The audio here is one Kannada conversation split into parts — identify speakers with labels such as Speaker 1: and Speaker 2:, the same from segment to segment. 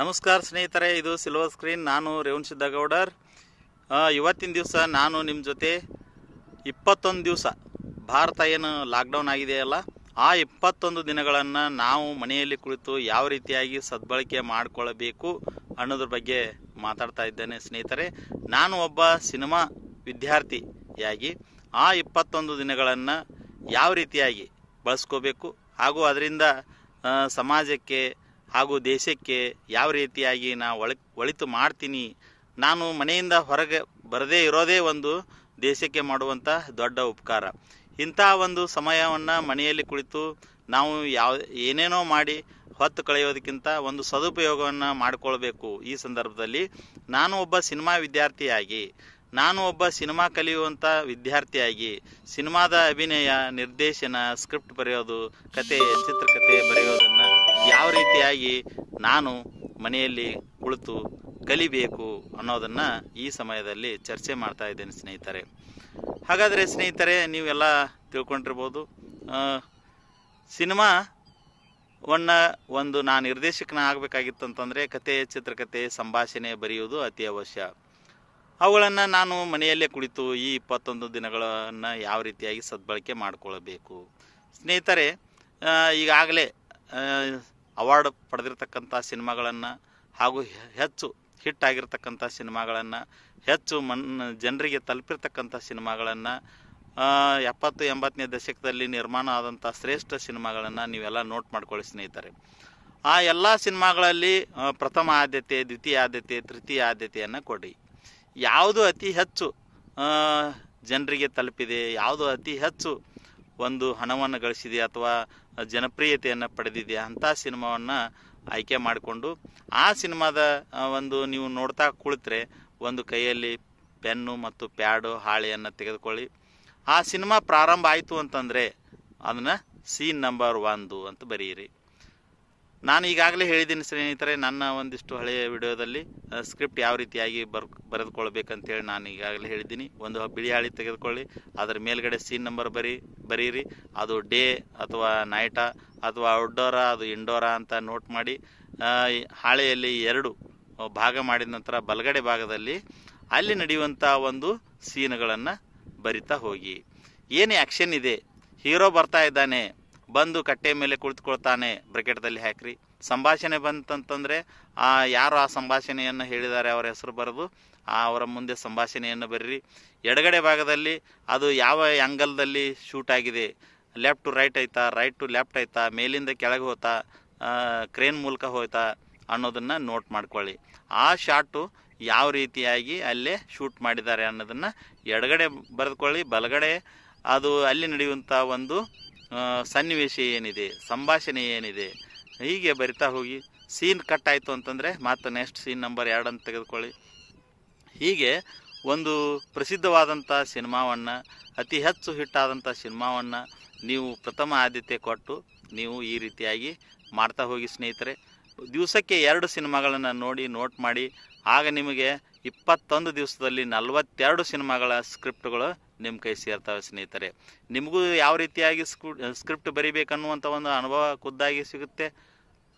Speaker 1: ನಮಸ್ಕಾರ ಸ್ನೇಹಿತರೆ ಇದು ಸಿಲ್ವರ್ ಸ್ಕ್ರೀನ್ ನಾನು ರೇವಣ್ ಸಿದ್ದಗೌಡರ್ ಇವತ್ತಿನ ದಿವಸ ನಾನು ನಿಮ್ಮ ಜೊತೆ ಇಪ್ಪತ್ತೊಂದು ದಿವಸ ಭಾರತ ಏನು ಲಾಕ್ಡೌನ್ ಆಗಿದೆಯಲ್ಲ ಆ ಇಪ್ಪತ್ತೊಂದು ದಿನಗಳನ್ನು ನಾವು ಮನೆಯಲ್ಲಿ ಕುಳಿತು ಯಾವ ರೀತಿಯಾಗಿ ಸದ್ಬಳಕೆ ಮಾಡಿಕೊಳ್ಳಬೇಕು ಅನ್ನೋದ್ರ ಬಗ್ಗೆ ಮಾತಾಡ್ತಾ ಇದ್ದೇನೆ ಸ್ನೇಹಿತರೆ ನಾನು ಒಬ್ಬ ಸಿನಿಮಾ ವಿದ್ಯಾರ್ಥಿಯಾಗಿ ಆ ಇಪ್ಪತ್ತೊಂದು ದಿನಗಳನ್ನು ಯಾವ ರೀತಿಯಾಗಿ ಬಳಸ್ಕೋಬೇಕು ಹಾಗೂ ಅದರಿಂದ ಸಮಾಜಕ್ಕೆ ಹಾಗೂ ದೇಶಕ್ಕೆ ಯಾವ ರೀತಿಯಾಗಿ ನಾ ಒಳ ಒಳಿತು ಮಾಡ್ತೀನಿ ನಾನು ಮನೆಯಿಂದ ಹೊರಗೆ ಬರದೇ ಇರೋದೇ ಒಂದು ದೇಶಕ್ಕೆ ಮಾಡುವಂಥ ದೊಡ್ಡ ಉಪಕಾರ ಇಂಥ ಒಂದು ಸಮಯವನ್ನು ಮನೆಯಲ್ಲಿ ಕುಳಿತು ನಾವು ಯಾವ ಏನೇನೋ ಮಾಡಿ ಹೊತ್ತು ಕಳೆಯೋದಕ್ಕಿಂತ ಒಂದು ಸದುಪಯೋಗವನ್ನು ಮಾಡಿಕೊಳ್ಬೇಕು ಈ ಸಂದರ್ಭದಲ್ಲಿ ನಾನು ಒಬ್ಬ ಸಿನಿಮಾ ವಿದ್ಯಾರ್ಥಿಯಾಗಿ ನಾನು ಒಬ್ಬ ಸಿನಿಮಾ ಕಲಿಯುವಂಥ ವಿದ್ಯಾರ್ಥಿಯಾಗಿ ಸಿನಿಮಾದ ಅಭಿನಯ ನಿರ್ದೇಶನ ಸ್ಕ್ರಿಪ್ಟ್ ಬರೆಯೋದು ಕತೆ ಚಿತ್ರಕಥೆ ಬರೆಯೋದನ್ನು ಯಾವ ರೀತಿಯಾಗಿ ನಾನು ಮನೆಯಲ್ಲಿ ಕುಳಿತು ಕಲಿಬೇಕು ಅನ್ನೋದನ್ನು ಈ ಸಮಯದಲ್ಲಿ ಚರ್ಚೆ ಮಾಡ್ತಾ ಇದ್ದೇನೆ ಸ್ನೇಹಿತರೆ ಹಾಗಾದರೆ ಸ್ನೇಹಿತರೆ ನೀವೆಲ್ಲ ತಿಳ್ಕೊಂಡಿರ್ಬೋದು ವನ್ನ ಒಂದು ನಾನು ನಿರ್ದೇಶಕನ ಆಗಬೇಕಾಗಿತ್ತು ಅಂತಂದರೆ ಕತೆ ಚಿತ್ರಕಥೆ ಸಂಭಾಷಣೆ ಬರೆಯುವುದು ಅತಿ ಅವಶ್ಯ ಅವುಗಳನ್ನು ನಾನು ಮನೆಯಲ್ಲೇ ಕುಳಿತು ಈ ಇಪ್ಪತ್ತೊಂದು ದಿನಗಳನ್ನು ಯಾವ ರೀತಿಯಾಗಿ ಸದ್ಬಳಕೆ ಮಾಡಿಕೊಳ್ಳಬೇಕು ಸ್ನೇಹಿತರೆ ಈಗಾಗಲೇ ಅವಾರ್ಡ್ ಪಡೆದಿರ್ತಕ್ಕಂಥ ಸಿನಿಮಾಗಳನ್ನು ಹಾಗೂ ಹೆಚ್ಚು ಹಿಟ್ ಆಗಿರ್ತಕ್ಕಂಥ ಸಿನಿಮಾಗಳನ್ನು ಹೆಚ್ಚು ಮನ್ ಜನರಿಗೆ ತಲುಪಿರ್ತಕ್ಕಂಥ ಸಿನಿಮಾಗಳನ್ನು ಎಪ್ಪತ್ತು ಎಂಬತ್ತನೇ ದಶಕದಲ್ಲಿ ನಿರ್ಮಾಣ ಆದಂಥ ಶ್ರೇಷ್ಠ ಸಿನಿಮಾಗಳನ್ನು ನೀವೆಲ್ಲ ನೋಟ್ ಮಾಡ್ಕೊಳ್ಳಿ ಸ್ನೇಹಿತರೆ ಆ ಎಲ್ಲ ಸಿನಿಮಾಗಳಲ್ಲಿ ಪ್ರಥಮ ಆದ್ಯತೆ ದ್ವಿತೀಯ ಆದ್ಯತೆ ತೃತೀಯ ಆದ್ಯತೆಯನ್ನು ಕೊಡಿ ಯಾವುದು ಅತಿ ಹೆಚ್ಚು ಜನರಿಗೆ ತಲುಪಿದೆ ಯಾವುದು ಅತಿ ಹೆಚ್ಚು ಒಂದು ಹಣವನ್ನು ಗಳಿಸಿದೆಯಾ ಅಥವಾ ಜನಪ್ರಿಯತೆಯನ್ನು ಪಡೆದಿದೆಯಾ ಅಂಥ ಸಿನಿಮಾವನ್ನು ಆಯ್ಕೆ ಮಾಡಿಕೊಂಡು ಆ ಸಿನಿಮಾದ ಒಂದು ನೀವು ನೋಡ್ತಾ ಕುಳಿತರೆ ಒಂದು ಕೈಯಲ್ಲಿ ಪೆನ್ನು ಮತ್ತು ಪ್ಯಾಡು ಹಾಳೆಯನ್ನು ತೆಗೆದುಕೊಳ್ಳಿ ಆ ಸಿನಿಮಾ ಪ್ರಾರಂಭ ಆಯಿತು ಅಂತಂದರೆ ಅದನ್ನು ಸೀನ್ ನಂಬರ್ ಒಂದು ಅಂತ ಬರೆಯಿರಿ ನಾನು ಈಗಾಗಲೇ ಹೇಳಿದ್ದೀನಿ ಸ್ನೇಹಿತರೆ ನನ್ನ ಒಂದಿಷ್ಟು ಹಳೆಯ ವಿಡಿಯೋದಲ್ಲಿ ಸ್ಕ್ರಿಪ್ಟ್ ಯಾವ ರೀತಿಯಾಗಿ ಬರ್ ಬರೆದುಕೊಳ್ಬೇಕಂತೇಳಿ ನಾನು ಈಗಾಗಲೇ ಹೇಳಿದ್ದೀನಿ ಒಂದು ಬಿಳಿ ಹಾಳಿ ತೆಗೆದುಕೊಳ್ಳಿ ಅದರ ಮೇಲ್ಗಡೆ ಸೀನ್ ನಂಬರ್ ಬರಿ ಬರೀರಿ ಅದು ಡೇ ಅಥವಾ ನೈಟ ಅಥವಾ ಔಟ್ಡೋರಾ ಅದು ಇಂಡೋರಾ ಅಂತ ನೋಟ್ ಮಾಡಿ ಹಾಳೆಯಲ್ಲಿ ಎರಡು ಭಾಗ ಮಾಡಿದ ನಂತರ ಬಲಗಡೆ ಭಾಗದಲ್ಲಿ ಅಲ್ಲಿ ನಡೆಯುವಂಥ ಒಂದು ಸೀನ್ಗಳನ್ನು ಬರಿತಾ ಹೋಗಿ ಏನು ಆ್ಯಕ್ಷನ್ ಇದೆ ಹೀರೋ ಬರ್ತಾ ಇದ್ದಾನೆ ಬಂದು ಕಟ್ಟೆ ಮೇಲೆ ಕುಳಿತುಕೊಳ್ತಾನೆ ಬ್ರೆಕೆಟ್ದಲ್ಲಿ ಹಾಕ್ರಿ ಸಂಭಾಷಣೆ ಬಂತಂತಂದರೆ ಆ ಯಾರು ಆ ಸಂಭಾಷಣೆಯನ್ನು ಹೇಳಿದ್ದಾರೆ ಅವರ ಹೆಸರು ಬರೆದು ಆ ಅವರ ಮುಂದೆ ಸಂಭಾಷಣೆಯನ್ನು ಬರ್ರಿ ಎಡಗಡೆ ಭಾಗದಲ್ಲಿ ಅದು ಯಾವ ಆ್ಯಂಗಲ್ದಲ್ಲಿ ಶೂಟ್ ಆಗಿದೆ ಲೆಫ್ಟ್ ಟು ರೈಟ್ ಆಯ್ತಾ ರೈಟ್ ಟು ಲೆಫ್ಟ್ ಆಯ್ತಾ ಮೇಲಿಂದ ಕೆಳಗೆ ಹೋಯ್ತಾ ಕ್ರೇನ್ ಮೂಲಕ ಹೋಯ್ತಾ ಅನ್ನೋದನ್ನು ನೋಟ್ ಮಾಡ್ಕೊಳ್ಳಿ ಆ ಶಾಟು ಯಾವ ರೀತಿಯಾಗಿ ಅಲ್ಲೇ ಶೂಟ್ ಮಾಡಿದ್ದಾರೆ ಅನ್ನೋದನ್ನು ಎಡಗಡೆ ಬರೆದುಕೊಳ್ಳಿ ಬಲಗಡೆ ಅದು ಅಲ್ಲಿ ನಡೆಯುವಂಥ ಒಂದು ಸನ್ನಿವೇಶ ಏನಿದೆ ಸಂಭಾಷಣೆ ಏನಿದೆ ಹೀಗೆ ಬರಿತಾ ಹೋಗಿ ಸೀನ್ ಕಟ್ ಆಯಿತು ಅಂತಂದರೆ ಮತ್ತು ನೆಕ್ಸ್ಟ್ ಸೀನ್ ನಂಬರ್ ಎರಡು ಅಂತ ತೆಗೆದುಕೊಳ್ಳಿ ಹೀಗೆ ಒಂದು ಪ್ರಸಿದ್ಧವಾದಂಥ ಸಿನಿಮಾವನ್ನು ಅತಿ ಹೆಚ್ಚು ಹಿಟ್ಟಾದಂಥ ಸಿನಿಮಾವನ್ನು ನೀವು ಪ್ರಥಮ ಆದ್ಯತೆ ಕೊಟ್ಟು ನೀವು ಈ ರೀತಿಯಾಗಿ ಮಾಡ್ತಾ ಹೋಗಿ ಸ್ನೇಹಿತರೆ ದಿವಸಕ್ಕೆ ಎರಡು ಸಿನಿಮಾಗಳನ್ನು ನೋಡಿ ನೋಟ್ ಮಾಡಿ ಆಗ ನಿಮಗೆ ಇಪ್ಪತ್ತೊಂದು ದಿವಸದಲ್ಲಿ ನಲವತ್ತೆರಡು ಸಿನಿಮಾಗಳ ಸ್ಕ್ರಿಪ್ಟ್ಗಳು ನಿಮ್ಮ ಕೈ ಸೇರ್ತವೆ ಸ್ನೇಹಿತರೆ ನಿಮಗೂ ಯಾವ ರೀತಿಯಾಗಿ ಸ್ಕ್ರೂ ಸ್ಕ್ರಿಪ್ಟ್ ಬರಿಬೇಕನ್ನುವಂಥ ಒಂದು ಅನುಭವ ಖುದ್ದಾಗಿ ಸಿಗುತ್ತೆ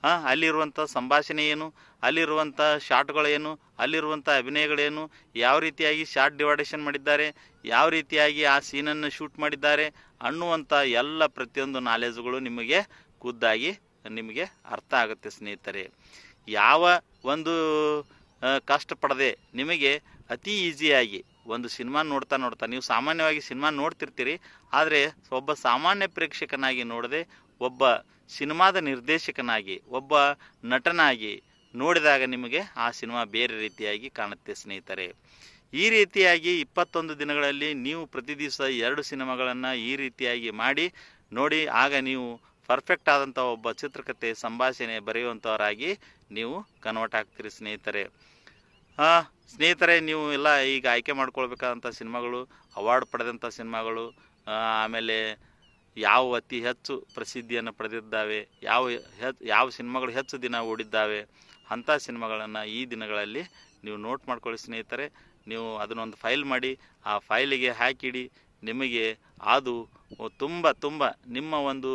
Speaker 1: ಹಾಂ ಅಲ್ಲಿರುವಂಥ ಸಂಭಾಷಣೆ ಏನು ಅಲ್ಲಿರುವಂಥ ಶಾಟ್ಗಳೇನು ಅಲ್ಲಿರುವಂಥ ಅಭಿನಯಗಳೇನು ಯಾವ ರೀತಿಯಾಗಿ ಶಾರ್ಟ್ ಡಿವೈಡೇಷನ್ ಮಾಡಿದ್ದಾರೆ ಯಾವ ರೀತಿಯಾಗಿ ಆ ಸೀನನ್ನು ಶೂಟ್ ಮಾಡಿದ್ದಾರೆ ಅನ್ನುವಂಥ ಎಲ್ಲ ಪ್ರತಿಯೊಂದು ನಾಲೆಜ್ಗಳು ನಿಮಗೆ ಖುದ್ದಾಗಿ ನಿಮಗೆ ಅರ್ಥ ಆಗುತ್ತೆ ಸ್ನೇಹಿತರೆ ಯಾವ ಒಂದು ಕಷ್ಟಪಡದೆ ನಿಮಗೆ ಅತಿ ಈಸಿಯಾಗಿ ಒಂದು ಸಿನಿಮಾ ನೋಡ್ತಾ ನೋಡ್ತಾ ನೀವು ಸಾಮಾನ್ಯವಾಗಿ ಸಿನಿಮಾ ನೋಡ್ತಿರ್ತೀರಿ ಆದರೆ ಒಬ್ಬ ಸಾಮಾನ್ಯ ಪ್ರೇಕ್ಷಕನಾಗಿ ನೋಡದೆ ಒಬ್ಬ ಸಿನಿಮಾದ ನಿರ್ದೇಶಕನಾಗಿ ಒಬ್ಬ ನಟನಾಗಿ ನೋಡಿದಾಗ ನಿಮಗೆ ಆ ಸಿನಿಮಾ ಬೇರೆ ರೀತಿಯಾಗಿ ಕಾಣುತ್ತೆ ಸ್ನೇಹಿತರೆ ಈ ರೀತಿಯಾಗಿ ಇಪ್ಪತ್ತೊಂದು ದಿನಗಳಲ್ಲಿ ನೀವು ಪ್ರತಿ ದಿವಸ ಎರಡು ಸಿನಿಮಾಗಳನ್ನು ಈ ರೀತಿಯಾಗಿ ಮಾಡಿ ನೋಡಿ ಆಗ ನೀವು ಪರ್ಫೆಕ್ಟ್ ಆದಂಥ ಒಬ್ಬ ಚಿತ್ರಕಥೆ ಸಂಭಾಷಣೆ ಬರೆಯುವಂಥವರಾಗಿ ನೀವು ಕನ್ವರ್ಟ್ ಆಗ್ತೀರಿ ಸ್ನೇಹಿತರೆ ಸ್ನೇಹಿತರೆ ನೀವು ಎಲ್ಲ ಈಗ ಆಯ್ಕೆ ಮಾಡ್ಕೊಳ್ಬೇಕಾದಂಥ ಸಿನಿಮಾಗಳು ಅವಾರ್ಡ್ ಪಡೆದಂಥ ಸಿನಿಮಾಗಳು ಆಮೇಲೆ ಯಾವ ಅತಿ ಹೆಚ್ಚು ಪ್ರಸಿದ್ಧಿಯನ್ನು ಪಡೆದಿದ್ದಾವೆ ಯಾವ ಯಾವ ಸಿನಿಮಾಗಳು ಹೆಚ್ಚು ದಿನ ಓಡಿದ್ದಾವೆ ಅಂಥ ಸಿನಿಮಾಗಳನ್ನು ಈ ದಿನಗಳಲ್ಲಿ ನೀವು ನೋಟ್ ಮಾಡ್ಕೊಳ್ಳಿ ಸ್ನೇಹಿತರೆ ನೀವು ಅದನ್ನೊಂದು ಫೈಲ್ ಮಾಡಿ ಆ ಫೈಲಿಗೆ ಹಾಕಿಡಿ ನಿಮಗೆ ಅದು ತುಂಬ ತುಂಬ ನಿಮ್ಮ ಒಂದು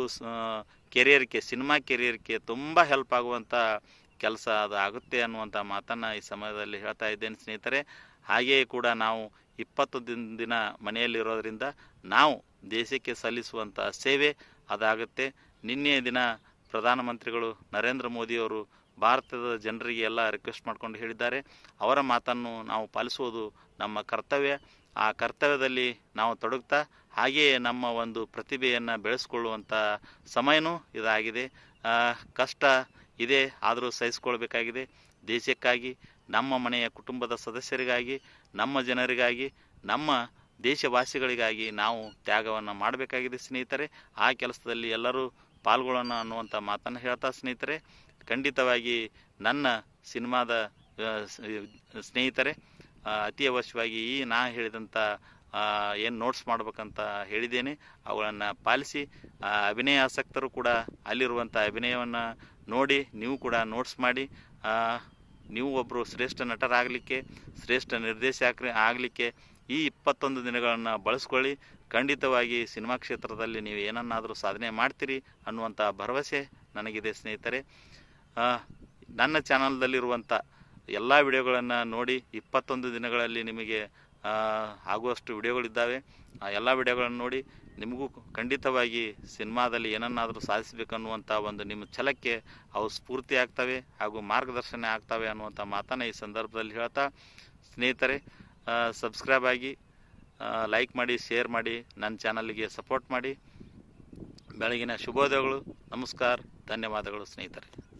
Speaker 1: ಕೆರಿಯರ್ಗೆ ಸಿನಿಮಾ ಕೆರಿಯರ್ಗೆ ತುಂಬ ಹೆಲ್ಪ್ ಆಗುವಂಥ ಕೆಲಸ ಅದು ಆಗುತ್ತೆ ಅನ್ನುವಂಥ ಮಾತನ್ನು ಈ ಸಮಯದಲ್ಲಿ ಹೇಳ್ತಾ ಇದ್ದೇನೆ ಸ್ನೇಹಿತರೆ ಹಾಗೆಯೇ ಕೂಡ ನಾವು ಇಪ್ಪತ್ತು ದಿನ ದಿನ ಮನೆಯಲ್ಲಿರೋದರಿಂದ ನಾವು ದೇಶಕ್ಕೆ ಸಲ್ಲಿಸುವಂಥ ಸೇವೆ ಅದಾಗುತ್ತೆ ನಿನ್ನೆ ದಿನ ಪ್ರಧಾನಮಂತ್ರಿಗಳು ನರೇಂದ್ರ ಮೋದಿಯವರು ಭಾರತದ ಜನರಿಗೆ ಎಲ್ಲ ರಿಕ್ವೆಸ್ಟ್ ಮಾಡಿಕೊಂಡು ಹೇಳಿದ್ದಾರೆ ಅವರ ಮಾತನ್ನು ನಾವು ಪಾಲಿಸುವುದು ನಮ್ಮ ಕರ್ತವ್ಯ ಆ ಕರ್ತವ್ಯದಲ್ಲಿ ನಾವು ತೊಡಗ್ತಾ ಹಾಗೆಯೇ ನಮ್ಮ ಒಂದು ಪ್ರತಿಭೆಯನ್ನು ಬೆಳೆಸ್ಕೊಳ್ಳುವಂಥ ಸಮಯನೂ ಇದಾಗಿದೆ ಕಷ್ಟ ಇದೆ ಆದರೂ ಸಹಿಸ್ಕೊಳ್ಬೇಕಾಗಿದೆ ದೇಶಕ್ಕಾಗಿ ನಮ್ಮ ಮನೆಯ ಕುಟುಂಬದ ಸದಸ್ಯರಿಗಾಗಿ ನಮ್ಮ ಜನರಿಗಾಗಿ ನಮ್ಮ ದೇಶವಾಸಿಗಳಿಗಾಗಿ ನಾವು ತ್ಯಾಗವನ್ನು ಮಾಡಬೇಕಾಗಿದೆ ಸ್ನೇಹಿತರೆ ಆ ಕೆಲಸದಲ್ಲಿ ಎಲ್ಲರೂ ಪಾಲ್ಗೊಳ್ಳೋಣ ಅನ್ನುವಂಥ ಮಾತನ್ನು ಹೇಳ್ತಾ ಸ್ನೇಹಿತರೆ ಖಂಡಿತವಾಗಿ ನನ್ನ ಸಿನಿಮಾದ ಸ್ನೇಹಿತರೆ ಅತಿ ಅವಶ್ಯವಾಗಿ ಈ ನಾ ಹೇಳಿದಂಥ ಏನು ನೋಟ್ಸ್ ಮಾಡ್ಬೇಕಂತ ಹೇಳಿದ್ದೇನೆ ಅವುಗಳನ್ನು ಪಾಲಿಸಿ ಅಭಿನಯ ಆಸಕ್ತರು ಕೂಡ ಅಲ್ಲಿರುವಂಥ ಅಭಿನಯವನ್ನು ನೋಡಿ ನೀವು ಕೂಡ ನೋಟ್ಸ್ ಮಾಡಿ ನೀವು ಒಬ್ಬರು ಶ್ರೇಷ್ಠ ನಟರಾಗಲಿಕ್ಕೆ ಶ್ರೇಷ್ಠ ನಿರ್ದೇಶಕ ಆಗಲಿಕ್ಕೆ ಈ ಇಪ್ಪತ್ತೊಂದು ದಿನಗಳನ್ನು ಬಳಸ್ಕೊಳ್ಳಿ ಖಂಡಿತವಾಗಿ ಸಿನಿಮಾ ಕ್ಷೇತ್ರದಲ್ಲಿ ನೀವು ಏನನ್ನಾದರೂ ಸಾಧನೆ ಮಾಡ್ತೀರಿ ಅನ್ನುವಂಥ ಭರವಸೆ ನನಗಿದೆ ಸ್ನೇಹಿತರೆ ನನ್ನ ಚಾನಲ್ದಲ್ಲಿರುವಂಥ ಎಲ್ಲ ವಿಡಿಯೋಗಳನ್ನು ನೋಡಿ ಇಪ್ಪತ್ತೊಂದು ದಿನಗಳಲ್ಲಿ ನಿಮಗೆ ಆಗುವಷ್ಟು ವಿಡಿಯೋಗಳಿದ್ದಾವೆ ಆ ಎಲ್ಲ ವಿಡಿಯೋಗಳನ್ನು ನೋಡಿ ನಿಮಗೂ ಖಂಡಿತವಾಗಿ ಸಿನಿಮಾದಲ್ಲಿ ಏನನ್ನಾದರೂ ಸಾಧಿಸಬೇಕನ್ನುವಂಥ ಒಂದು ನಿಮ್ಮ ಛಲಕ್ಕೆ ಅವು ಸ್ಫೂರ್ತಿ ಆಗ್ತವೆ ಹಾಗೂ ಮಾರ್ಗದರ್ಶನ ಆಗ್ತವೆ ಅನ್ನುವಂಥ ಮಾತನ್ನು ಈ ಸಂದರ್ಭದಲ್ಲಿ ಹೇಳ್ತಾ ಸ್ನೇಹಿತರೆ ಸಬ್ಸ್ಕ್ರೈಬ್ ಆಗಿ ಲೈಕ್ ಮಾಡಿ ಶೇರ್ ಮಾಡಿ ನನ್ನ ಚಾನಲ್ಗೆ ಸಪೋರ್ಟ್ ಮಾಡಿ ಬೆಳಗಿನ ಶುಭೋದಯಗಳು ನಮಸ್ಕಾರ ಧನ್ಯವಾದಗಳು ಸ್ನೇಹಿತರೆ